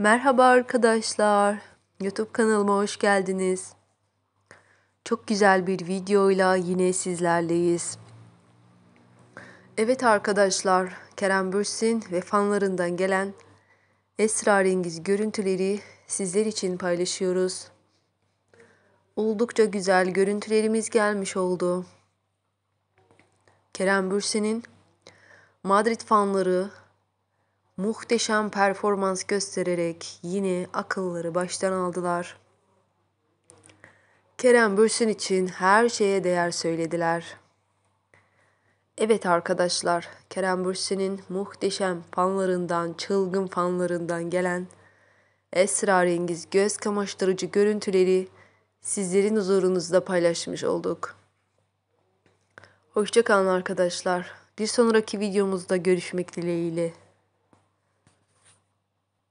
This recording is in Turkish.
Merhaba arkadaşlar. YouTube kanalıma hoş geldiniz. Çok güzel bir videoyla yine sizlerleyiz. Evet arkadaşlar, Kerem Bürsin ve fanlarından gelen esrarengiz görüntüleri sizler için paylaşıyoruz. Oldukça güzel görüntülerimiz gelmiş oldu. Kerem Bürsin'in Madrid fanları muhteşem performans göstererek yine akılları baştan aldılar. Kerem Bürsin için her şeye değer söylediler. Evet arkadaşlar, Kerem Bürsin'in muhteşem fanlarından, çılgın fanlarından gelen esrarengiz göz kamaştırıcı görüntüleri sizlerin huzurunuzda paylaşmış olduk. Hoşçakalın arkadaşlar. Bir sonraki videomuzda görüşmek dileğiyle.